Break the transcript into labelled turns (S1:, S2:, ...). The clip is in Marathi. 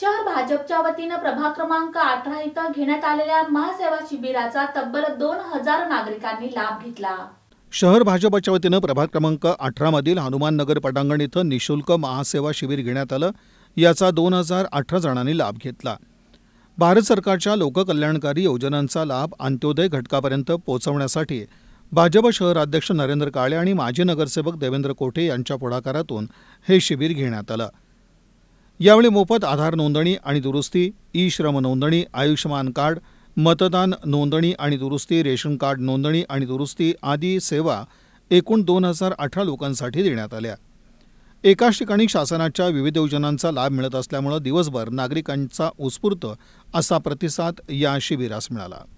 S1: शहर भाजपच्या वतीनं प्रभाग क्रमांक अठरा इथं घेण्यात आलेल्या महासेवा शिबिराचा तब्बल दोन हजार नागरिकांनी लाभ घेतला
S2: शहर भाजपच्या वतीनं प्रभाग क्रमांक अठरा मधील हनुमान नगर पटांगण इथं निशुल्क महासेवा शिबिर घेण्यात आलं याचा दोन हजार अठरा जणांनी लाभ घेतला भारत सरकारच्या लोककल्याणकारी योजनांचा लाभ अंत्योदय घटकापर्यंत पोहोचवण्यासाठी भाजप शहराध्यक्ष नरेंद्र काळे आणि माजी नगरसेवक देवेंद्र कोठे यांच्या पुढाकारातून हे शिबिर घेण्यात आलं यावेळी मोफत आधार नोंदणी आणि दुरुस्ती ई श्रम नोंदणी आयुष्यमान कार्ड मतदान नोंदणी आणि दुरुस्ती रेशन कार्ड नोंदणी आणि दुरुस्ती आदी सेवा एकूण दोन हजार अठरा लोकांसाठी देण्यात आल्या एकाच ठिकाणी शासनाच्या विविध योजनांचा लाभ मिळत असल्यामुळे दिवसभर नागरिकांचा उत्स्फूर्त असा प्रतिसाद या शिबिरास मिळाला